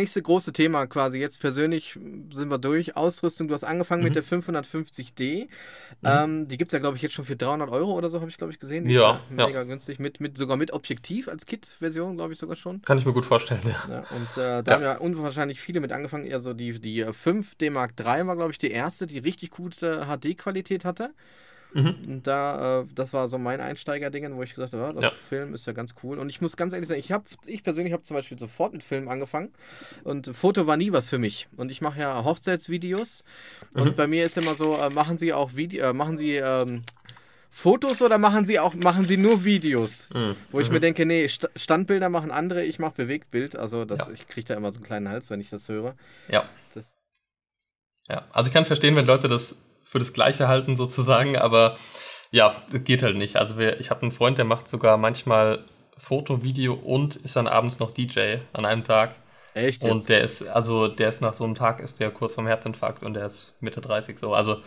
nächste große Thema quasi jetzt persönlich sind wir durch. Ausrüstung, du hast angefangen mhm. mit der 550D. Mhm. Ähm, die gibt es ja, glaube ich, jetzt schon für 300 Euro oder so, habe ich, glaube ich, gesehen. Die ja, ja, Mega günstig, mit, mit, sogar mit Objektiv als Kit-Version, glaube ich, sogar schon. Kann ich mir gut vorstellen, ja. ja und äh, da haben ja unwahrscheinlich viele mit angefangen. Eher so die, die 5D äh, Mark III war, glaube ich, die erste, die richtig gute HD-Qualität hatte. Mhm. Da, äh, das war so mein Einsteigerdingen, wo ich gesagt habe, oh, das ja. Film ist ja ganz cool. Und ich muss ganz ehrlich sagen, ich, hab, ich persönlich habe zum Beispiel sofort mit Filmen angefangen und Foto war nie was für mich. Und ich mache ja Hochzeitsvideos mhm. und bei mir ist immer so, äh, machen Sie auch Video, äh, machen Sie ähm, Fotos oder machen Sie auch, machen Sie nur Videos? Mhm. Wo ich mir mhm. denke, nee, St Standbilder machen andere, ich mache Bewegtbild. Also das, ja. ich kriege da immer so einen kleinen Hals, wenn ich das höre. Ja. Das ja, also ich kann verstehen, wenn Leute das für das Gleiche halten sozusagen, aber ja, geht halt nicht. Also wir, ich habe einen Freund, der macht sogar manchmal Foto, Video und ist dann abends noch DJ an einem Tag. Echt? Jetzt? Und der ist, also der ist nach so einem Tag ist der kurz vom Herzinfarkt und der ist Mitte 30 so. Also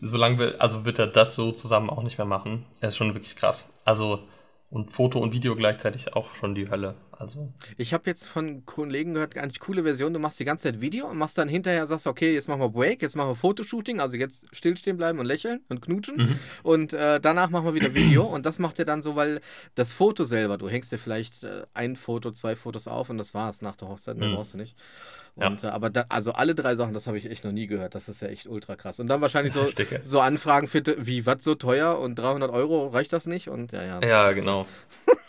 solange wir, also wird er das so zusammen auch nicht mehr machen. Er ist schon wirklich krass. Also und Foto und Video gleichzeitig auch schon die Hölle. Also. Ich habe jetzt von Kollegen gehört, eigentlich coole Version, du machst die ganze Zeit Video und machst dann hinterher, sagst, okay, jetzt machen wir Break, jetzt machen wir Fotoshooting, also jetzt stillstehen bleiben und lächeln und knutschen. Mhm. Und äh, danach machen wir wieder Video und das macht ihr dann so, weil das Foto selber, du hängst dir vielleicht äh, ein Foto, zwei Fotos auf und das war's nach der Hochzeit, mehr mhm. brauchst du nicht. Und, ja. Äh, aber da, also alle drei Sachen, das habe ich echt noch nie gehört. Das ist ja echt ultra krass. Und dann wahrscheinlich so, so Anfragen für, wie, was so teuer und 300 Euro, reicht das nicht? Und ja, ja. Ja, genau.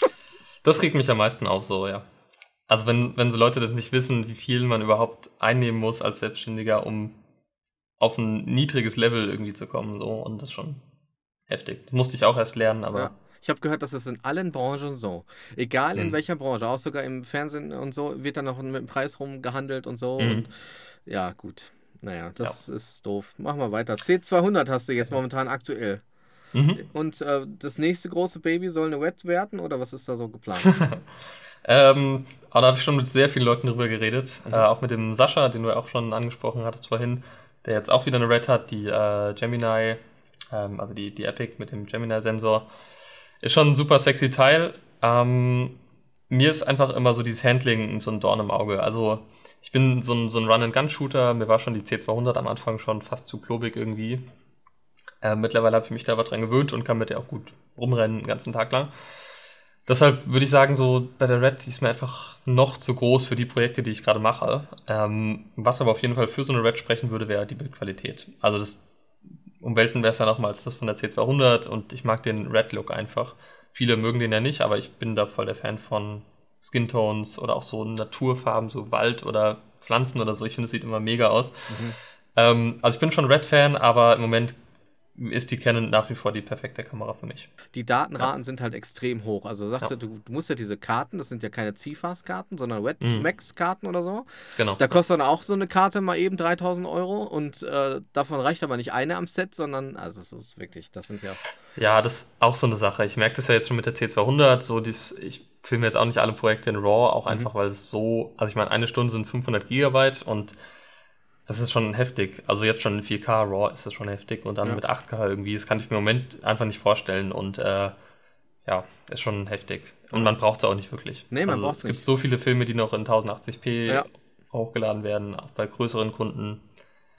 das regt mich am meisten auf so, ja. Also wenn, wenn so Leute das nicht wissen, wie viel man überhaupt einnehmen muss als Selbstständiger, um auf ein niedriges Level irgendwie zu kommen, so. Und das ist schon heftig. musste ich auch erst lernen, aber... Ja. Ich habe gehört, dass das in allen Branchen so. Egal in mhm. welcher Branche, auch sogar im Fernsehen und so, wird dann noch mit dem Preis rumgehandelt und so. Mhm. Und, ja, gut. Naja, das ja. ist doof. Machen wir weiter. C200 hast du jetzt momentan aktuell. Mhm. Und äh, das nächste große Baby soll eine Wet werden oder was ist da so geplant? ähm, aber oh, da habe ich schon mit sehr vielen Leuten drüber geredet. Mhm. Äh, auch mit dem Sascha, den du ja auch schon angesprochen hattest vorhin, der jetzt auch wieder eine Red hat, die äh, Gemini, ähm, also die, die Epic mit dem Gemini-Sensor. Ist schon ein super sexy Teil. Ähm, mir ist einfach immer so dieses Handling so ein Dorn im Auge. Also ich bin so ein, so ein Run-and-Gun-Shooter. Mir war schon die C200 am Anfang schon fast zu klobig irgendwie. Äh, mittlerweile habe ich mich da aber dran gewöhnt und kann mit der auch gut rumrennen den ganzen Tag lang. Deshalb würde ich sagen, so bei der Red, die ist mir einfach noch zu groß für die Projekte, die ich gerade mache. Ähm, was aber auf jeden Fall für so eine Red sprechen würde, wäre die Bildqualität. Also das um Welten besser nochmal als das von der C200 und ich mag den Red Look einfach. Viele mögen den ja nicht, aber ich bin da voll der Fan von Skintones oder auch so Naturfarben, so Wald oder Pflanzen oder so. Ich finde, es sieht immer mega aus. Mhm. Ähm, also ich bin schon Red-Fan, aber im Moment ist die Canon nach wie vor die perfekte Kamera für mich. Die Datenraten ja. sind halt extrem hoch. Also sagte, ja. du, du, musst ja diese Karten, das sind ja keine CFAS-Karten, sondern Wetmax-Karten mhm. oder so. Genau. Da kostet dann auch so eine Karte mal eben 3000 Euro und äh, davon reicht aber nicht eine am Set, sondern, also es ist wirklich, das sind ja. Ja, das ist auch so eine Sache. Ich merke das ja jetzt schon mit der C200, so dies, ich filme jetzt auch nicht alle Projekte in RAW, auch mhm. einfach, weil es so, also ich meine, eine Stunde sind 500 Gigabyte und das ist schon heftig. Also jetzt schon in 4K RAW ist das schon heftig und dann ja. mit 8K irgendwie. Das kann ich mir im Moment einfach nicht vorstellen und äh, ja, ist schon heftig. Und man braucht es auch nicht wirklich. Nee, man also, braucht es nicht. Es gibt so viele Filme, die noch in 1080p ja. hochgeladen werden, auch bei größeren Kunden.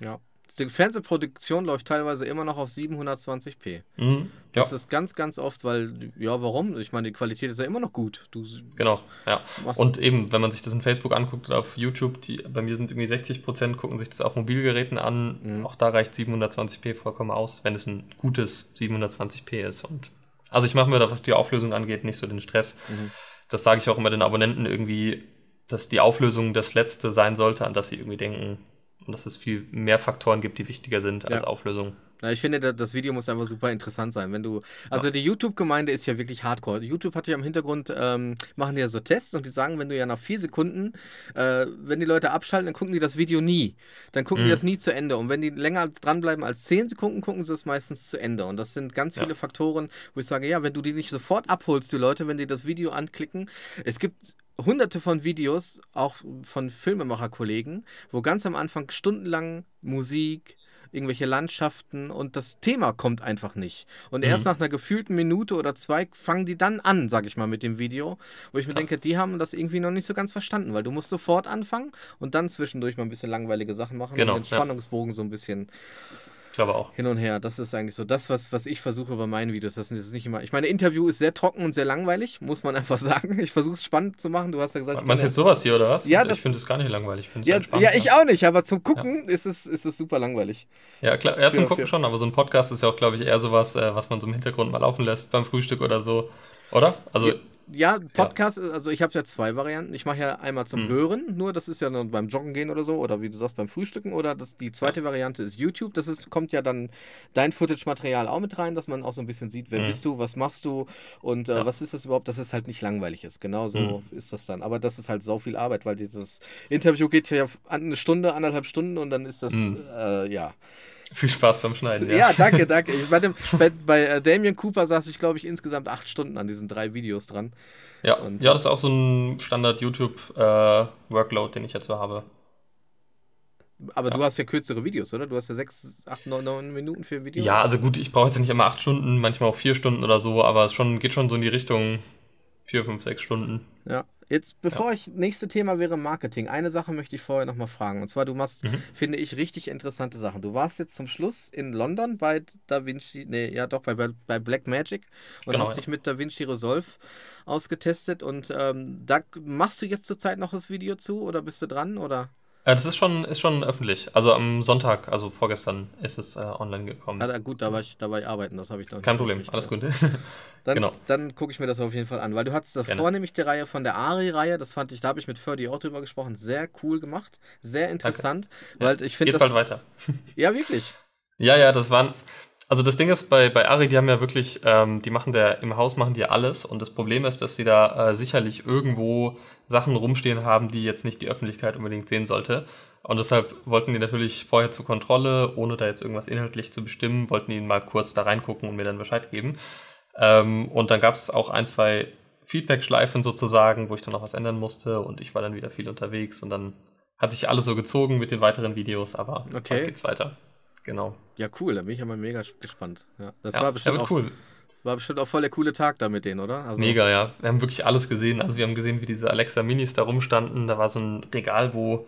Ja. Die Fernsehproduktion läuft teilweise immer noch auf 720p. Mhm, das ja. ist ganz, ganz oft, weil, ja, warum? Ich meine, die Qualität ist ja immer noch gut. Du genau, ja. Und eben, wenn man sich das in Facebook anguckt oder auf YouTube, die, bei mir sind irgendwie 60 Prozent, gucken sich das auf Mobilgeräten an. Mhm. Auch da reicht 720p vollkommen aus, wenn es ein gutes 720p ist. Und also ich mache mir da, was die Auflösung angeht, nicht so den Stress. Mhm. Das sage ich auch immer den Abonnenten irgendwie, dass die Auflösung das Letzte sein sollte, an das sie irgendwie denken, und dass es viel mehr Faktoren gibt, die wichtiger sind ja. als Auflösung. ich finde, das Video muss einfach super interessant sein. Wenn du, also die YouTube-Gemeinde ist ja wirklich hardcore. YouTube hat ja im Hintergrund, ähm, machen die ja so Tests und die sagen, wenn du ja nach vier Sekunden, äh, wenn die Leute abschalten, dann gucken die das Video nie. Dann gucken mhm. die das nie zu Ende. Und wenn die länger dranbleiben als zehn Sekunden, gucken sie es meistens zu Ende. Und das sind ganz viele ja. Faktoren, wo ich sage, ja, wenn du die nicht sofort abholst, die Leute, wenn die das Video anklicken, es gibt hunderte von Videos, auch von Filmemacherkollegen, wo ganz am Anfang stundenlang Musik, irgendwelche Landschaften und das Thema kommt einfach nicht. Und mhm. erst nach einer gefühlten Minute oder zwei fangen die dann an, sag ich mal, mit dem Video, wo ich mir Ach. denke, die haben das irgendwie noch nicht so ganz verstanden, weil du musst sofort anfangen und dann zwischendurch mal ein bisschen langweilige Sachen machen genau, und den Spannungsbogen ja. so ein bisschen glaube auch. Hin und her. Das ist eigentlich so das, was, was ich versuche bei meinen Videos. Das ist nicht immer. Ich meine, Interview ist sehr trocken und sehr langweilig, muss man einfach sagen. Ich versuche es spannend zu machen. Du hast ja gesagt. Meinst du jetzt sowas hier oder was? Ja, ich finde es gar nicht langweilig. Ich ja, ja, ich auch nicht, aber zum Gucken ja. ist, es, ist es super langweilig. Ja, klar, ja, zum Gucken für. schon, aber so ein Podcast ist ja auch, glaube ich, eher sowas, äh, was man so im Hintergrund mal laufen lässt beim Frühstück oder so. Oder? Also. Ja ja, Podcast, ja. also ich habe ja zwei Varianten. Ich mache ja einmal zum hm. Hören, nur das ist ja nur beim Joggen gehen oder so, oder wie du sagst, beim Frühstücken. Oder das, die zweite ja. Variante ist YouTube. Das ist, kommt ja dann dein Footage-Material auch mit rein, dass man auch so ein bisschen sieht, wer hm. bist du, was machst du und äh, ja. was ist das überhaupt, dass es halt nicht langweilig ist. Genau so hm. ist das dann. Aber das ist halt so viel Arbeit, weil dieses Interview geht ja eine Stunde, anderthalb Stunden und dann ist das, mhm. äh, ja. Viel Spaß beim Schneiden. Ja, ja danke, danke. Ich, bei, dem, bei, bei äh, Damien Cooper saß ich, glaube ich, insgesamt acht Stunden an diesen drei Videos dran. Ja, Und, ja das ist auch so ein Standard-YouTube-Workload, äh, den ich jetzt so habe. Aber ja. du hast ja kürzere Videos, oder? Du hast ja sechs, acht, neun, neun Minuten für ein Video. Ja, also gut, ich brauche jetzt nicht immer acht Stunden, manchmal auch vier Stunden oder so, aber es schon, geht schon so in die Richtung vier, fünf, sechs Stunden. Ja. Jetzt, bevor ja. ich, nächste Thema wäre Marketing. Eine Sache möchte ich vorher nochmal fragen. Und zwar, du machst, mhm. finde ich, richtig interessante Sachen. Du warst jetzt zum Schluss in London bei Da Vinci, nee, ja doch, bei, bei Black Magic und genau, hast ja. dich mit Da Vinci Resolve ausgetestet. Und ähm, da machst du jetzt zurzeit noch das Video zu oder bist du dran oder? Ja, äh, das ist schon, ist schon öffentlich. Also am Sonntag, also vorgestern, ist es äh, online gekommen. Ah, gut, da war ich, da war ich arbeiten, das habe ich dann. Kein Problem, gekriegt. alles gut. dann, genau. dann gucke ich mir das auf jeden Fall an, weil du hattest davor Gerne. nämlich die Reihe von der Ari-Reihe, das fand ich, da habe ich mit Ferdi auch drüber gesprochen, sehr cool gemacht, sehr interessant, okay. weil ja. ich finde das. Geht bald weiter. ja, wirklich. Ja, ja, das waren, also das Ding ist, bei, bei Ari, die haben ja wirklich, ähm, die machen der, im Haus machen die alles und das Problem ist, dass sie da äh, sicherlich irgendwo Sachen rumstehen haben, die jetzt nicht die Öffentlichkeit unbedingt sehen sollte. Und deshalb wollten die natürlich vorher zur Kontrolle, ohne da jetzt irgendwas inhaltlich zu bestimmen, wollten die mal kurz da reingucken und mir dann Bescheid geben. Ähm, und dann gab es auch ein, zwei Feedback-Schleifen sozusagen, wo ich dann noch was ändern musste und ich war dann wieder viel unterwegs und dann hat sich alles so gezogen mit den weiteren Videos, aber okay. geht's weiter genau. Ja, cool, da bin ich ja mal mega gespannt. Ja, das ja, war bestimmt auch cool. War bestimmt auch voll der coole Tag da mit denen, oder? Also mega, ja. Wir haben wirklich alles gesehen. Also wir haben gesehen, wie diese Alexa Minis da rumstanden. Da war so ein Regal, wo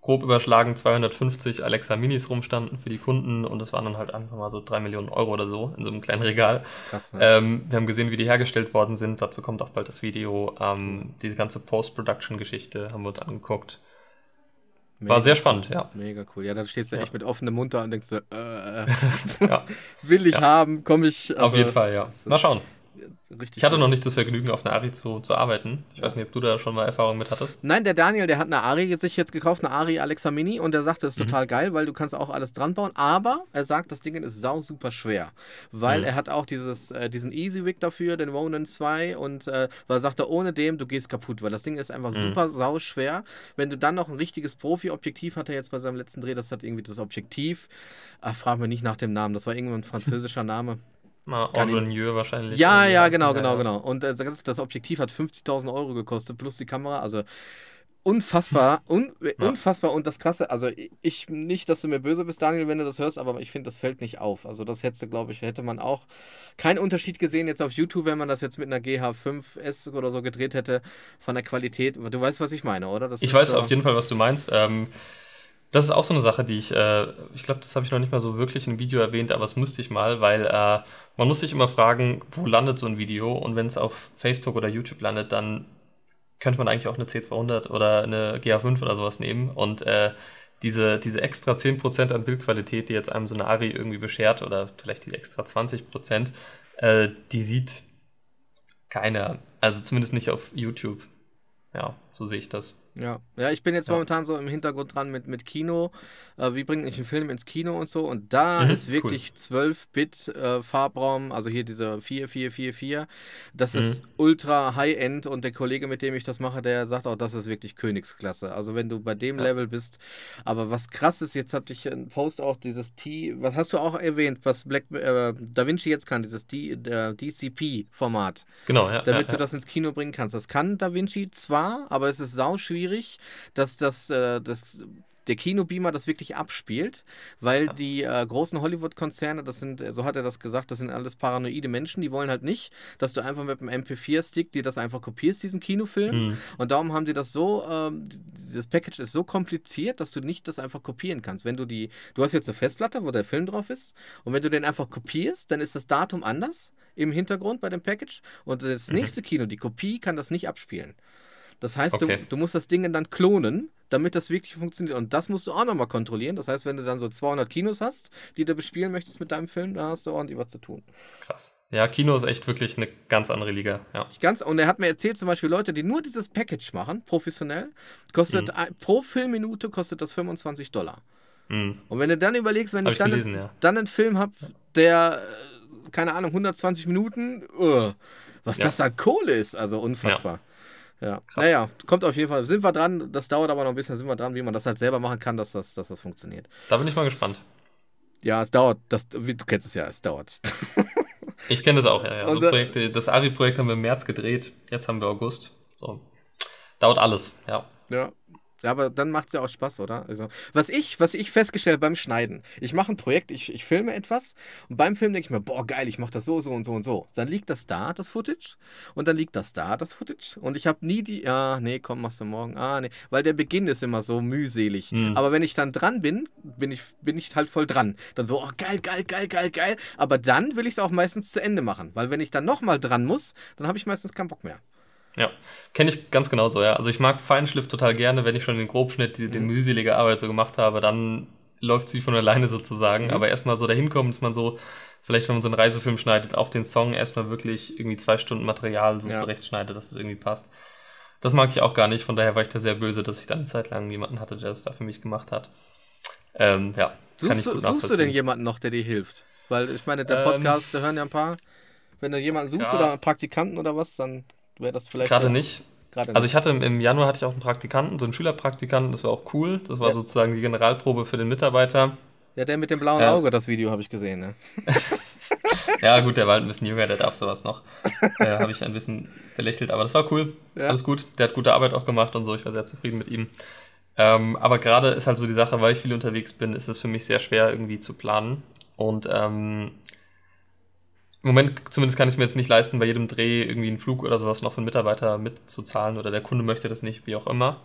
grob überschlagen 250 Alexa Minis rumstanden für die Kunden und das waren dann halt einfach mal so 3 Millionen Euro oder so in so einem kleinen Regal. Krass, ne? ähm, wir haben gesehen, wie die hergestellt worden sind, dazu kommt auch bald das Video. Ähm, diese ganze Post-Production-Geschichte haben wir uns angeguckt. Mega, War sehr spannend, ja. Mega cool. Ja, dann stehst du ja. echt mit offenem Mund da und denkst so, äh, äh ja. will ich ja. haben, komme ich. Also, Auf jeden Fall, ja. Mal schauen richtig. Ich hatte noch nicht das Vergnügen, auf einer Ari zu, zu arbeiten. Ich weiß nicht, ob du da schon mal Erfahrung mit hattest. Nein, der Daniel, der hat eine Ari sich jetzt gekauft, eine Ari Alexa Mini und der sagte, das ist mhm. total geil, weil du kannst auch alles dran bauen. Aber er sagt, das Ding ist sau super schwer, weil mhm. er hat auch dieses, äh, diesen Easy Wick dafür, den Ronin 2 und äh, weil er sagte, ohne dem, du gehst kaputt, weil das Ding ist einfach mhm. super sau schwer. Wenn du dann noch ein richtiges Profi-Objektiv hat er jetzt bei seinem letzten Dreh, das hat irgendwie das Objektiv. Ach, frag mir nicht nach dem Namen, das war irgendwann ein französischer Name. Na, Ingenieur wahrscheinlich. Ja, ja, genau, genau, ja. genau. Und äh, das Objektiv hat 50.000 Euro gekostet, plus die Kamera. Also unfassbar, un äh, ja. unfassbar. Und das Krasse, also ich nicht, dass du mir böse bist, Daniel, wenn du das hörst, aber ich finde, das fällt nicht auf. Also das hätte, glaube ich, hätte man auch keinen Unterschied gesehen jetzt auf YouTube, wenn man das jetzt mit einer GH5S oder so gedreht hätte, von der Qualität. Du weißt, was ich meine, oder? Das ich weiß so äh, auf jeden Fall, was du meinst. Ähm das ist auch so eine Sache, die ich, äh, ich glaube, das habe ich noch nicht mal so wirklich im Video erwähnt, aber das müsste ich mal, weil äh, man muss sich immer fragen, wo landet so ein Video und wenn es auf Facebook oder YouTube landet, dann könnte man eigentlich auch eine C200 oder eine GA5 oder sowas nehmen und äh, diese, diese extra 10% an Bildqualität, die jetzt einem so eine ARRI irgendwie beschert oder vielleicht die extra 20%, äh, die sieht keiner. Also zumindest nicht auf YouTube. Ja, so sehe ich das. Ja, ja, ich bin jetzt ja. momentan so im Hintergrund dran mit, mit Kino. Äh, wie bringe ich einen Film ins Kino und so? Und da mhm, ist wirklich cool. 12-Bit-Farbraum, äh, also hier diese 4444. Das mhm. ist ultra High-End und der Kollege, mit dem ich das mache, der sagt auch, das ist wirklich Königsklasse. Also wenn du bei dem ja. Level bist. Aber was krass ist, jetzt hatte ich einen Post auch dieses T, was hast du auch erwähnt, was Black, äh, Da Vinci jetzt kann, dieses DCP-Format. Genau, ja. Damit ja, du das ins Kino bringen kannst. Das kann Da Vinci zwar, aber es ist sauschwierig schwierig, dass das, äh, das der Kinobeamer das wirklich abspielt, weil die äh, großen Hollywood-Konzerne, das sind, äh, so hat er das gesagt, das sind alles paranoide Menschen, die wollen halt nicht, dass du einfach mit einem MP4-Stick dir das einfach kopierst, diesen Kinofilm. Mhm. Und darum haben die das so, ähm, das Package ist so kompliziert, dass du nicht das einfach kopieren kannst. Wenn du die, du hast jetzt eine Festplatte, wo der Film drauf ist, und wenn du den einfach kopierst, dann ist das Datum anders im Hintergrund bei dem Package und das mhm. nächste mhm. Kino, die Kopie, kann das nicht abspielen. Das heißt, okay. du, du, musst das Ding dann klonen, damit das wirklich funktioniert. Und das musst du auch nochmal kontrollieren. Das heißt, wenn du dann so 200 Kinos hast, die du bespielen möchtest mit deinem Film, da hast du ordentlich was zu tun. Krass. Ja, Kino ist echt wirklich eine ganz andere Liga. Ja. Ganz, und er hat mir erzählt, zum Beispiel Leute, die nur dieses Package machen, professionell, kostet mhm. ein, pro Filmminute kostet das 25 Dollar. Mhm. Und wenn du dann überlegst, wenn Hab ich, dann, gelesen, ja. dann einen Film habe, der, äh, keine Ahnung, 120 Minuten, uh, was ja. das an Kohle ist, also unfassbar. Ja. Ja, Krass. naja, kommt auf jeden Fall. Sind wir dran, das dauert aber noch ein bisschen, sind wir dran, wie man das halt selber machen kann, dass das, dass das funktioniert. Da bin ich mal gespannt. Ja, es dauert, das, du kennst es ja, es dauert. ich kenne das auch, ja. ja. So äh, Projekte, das AVI-Projekt haben wir im März gedreht, jetzt haben wir August. So. Dauert alles, ja. Ja, ja, aber dann macht es ja auch Spaß, oder? Also, was ich, was ich festgestellt beim Schneiden, ich mache ein Projekt, ich, ich filme etwas und beim Film denke ich mir, boah, geil, ich mache das so, so und so und so. Dann liegt das da, das Footage, und dann liegt das da, das Footage. Und ich habe nie die, ah, nee, komm, machst du morgen, ah, nee, weil der Beginn ist immer so mühselig. Mhm. Aber wenn ich dann dran bin, bin ich, bin ich halt voll dran. Dann so, oh, geil, geil, geil, geil, geil. Aber dann will ich es auch meistens zu Ende machen, weil wenn ich dann nochmal dran muss, dann habe ich meistens keinen Bock mehr. Ja, kenne ich ganz genauso, ja. Also ich mag Feinschliff total gerne, wenn ich schon den Grobschnitt, die, mhm. den mühselige Arbeit so gemacht habe, dann läuft sie von alleine sozusagen. Mhm. Aber erstmal so dahin kommen, dass man so, vielleicht wenn man so einen Reisefilm schneidet, auf den Song erstmal wirklich irgendwie zwei Stunden Material so ja. zurechtschneidet, dass es irgendwie passt. Das mag ich auch gar nicht, von daher war ich da sehr böse, dass ich dann eine Zeit lang jemanden hatte, der das da für mich gemacht hat. Ähm, ja. Suchst, du, suchst du denn jemanden noch, der dir hilft? Weil ich meine, der ähm. Podcast, ähm, da hören ja ein paar. Wenn du jemanden suchst ja. oder Praktikanten oder was, dann wäre das vielleicht. Gerade nicht. Gerade also ich hatte im Januar hatte ich auch einen Praktikanten, so einen Schülerpraktikanten, das war auch cool. Das war ja. sozusagen die Generalprobe für den Mitarbeiter. Ja, der mit dem blauen äh, Auge, das Video habe ich gesehen, ne? ja, gut, der war halt ein bisschen jünger, der darf sowas noch. Da äh, habe ich ein bisschen belächelt, aber das war cool. Ja. Alles gut. Der hat gute Arbeit auch gemacht und so, ich war sehr zufrieden mit ihm. Ähm, aber gerade ist halt so die Sache, weil ich viel unterwegs bin, ist es für mich sehr schwer irgendwie zu planen. Und ähm, im Moment zumindest kann ich es mir jetzt nicht leisten, bei jedem Dreh irgendwie einen Flug oder sowas noch für einen Mitarbeiter mitzuzahlen oder der Kunde möchte das nicht, wie auch immer.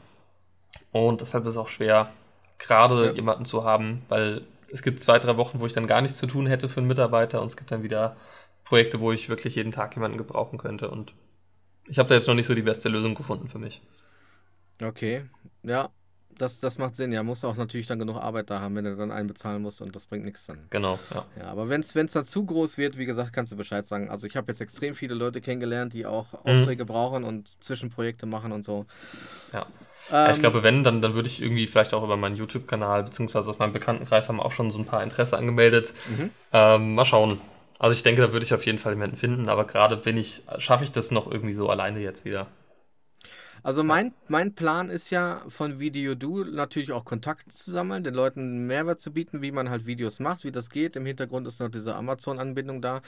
Und deshalb ist es auch schwer, gerade ja. jemanden zu haben, weil es gibt zwei, drei Wochen, wo ich dann gar nichts zu tun hätte für einen Mitarbeiter und es gibt dann wieder Projekte, wo ich wirklich jeden Tag jemanden gebrauchen könnte und ich habe da jetzt noch nicht so die beste Lösung gefunden für mich. Okay, ja, das, das macht Sinn. Ja, muss auch natürlich dann genug Arbeit da haben, wenn du dann einen bezahlen musst und das bringt nichts dann. Genau, ja. ja aber wenn es da zu groß wird, wie gesagt, kannst du Bescheid sagen. Also ich habe jetzt extrem viele Leute kennengelernt, die auch mhm. Aufträge brauchen und Zwischenprojekte machen und so. Ja. Ähm, ich glaube, wenn, dann, dann würde ich irgendwie vielleicht auch über meinen YouTube-Kanal, beziehungsweise aus meinem Bekanntenkreis haben auch schon so ein paar Interesse angemeldet. Mhm. Ähm, mal schauen. Also ich denke, da würde ich auf jeden Fall jemanden finden, aber gerade bin ich, schaffe ich das noch irgendwie so alleine jetzt wieder. Also mein, mein Plan ist ja von VideoDo natürlich auch Kontakte zu sammeln, den Leuten Mehrwert zu bieten, wie man halt Videos macht, wie das geht. Im Hintergrund ist noch diese Amazon-Anbindung da.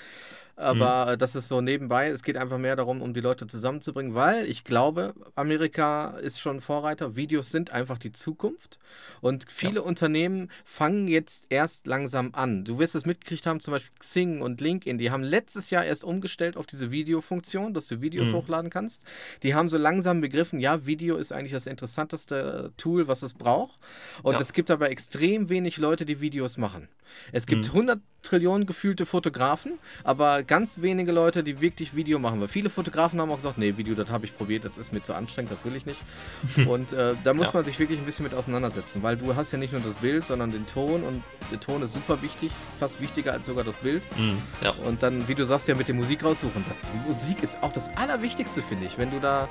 Mhm. Aber mhm. das ist so nebenbei. Es geht einfach mehr darum, um die Leute zusammenzubringen, weil ich glaube, Amerika ist schon Vorreiter. Videos sind einfach die Zukunft. Und viele ja. Unternehmen fangen jetzt erst langsam an. Du wirst es mitgekriegt haben, zum Beispiel Xing und LinkedIn. Die haben letztes Jahr erst umgestellt auf diese Videofunktion, dass du Videos mhm. hochladen kannst. Die haben so langsam begriffen, ja, Video ist eigentlich das interessanteste Tool, was es braucht. Und ja. es gibt aber extrem wenig Leute, die Videos machen. Es gibt mhm. 100 Trillionen gefühlte Fotografen, aber ganz wenige Leute, die wirklich Video machen. Weil viele Fotografen haben auch gesagt, nee, Video, das habe ich probiert, das ist mir zu anstrengend, das will ich nicht. Und äh, da muss ja. man sich wirklich ein bisschen mit auseinandersetzen, weil du hast ja nicht nur das Bild, sondern den Ton und der Ton ist super wichtig, fast wichtiger als sogar das Bild. Mhm. Ja. Und dann, wie du sagst, ja mit der Musik raussuchen. Das, Musik ist auch das Allerwichtigste, finde ich. Wenn du da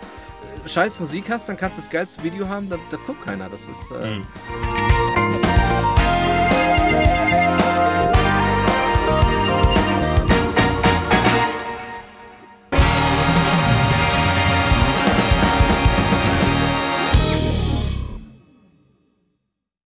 äh, scheiß Musik hast, dann kannst du das geilste Video haben, das guckt keiner. Das ist... Äh, mhm.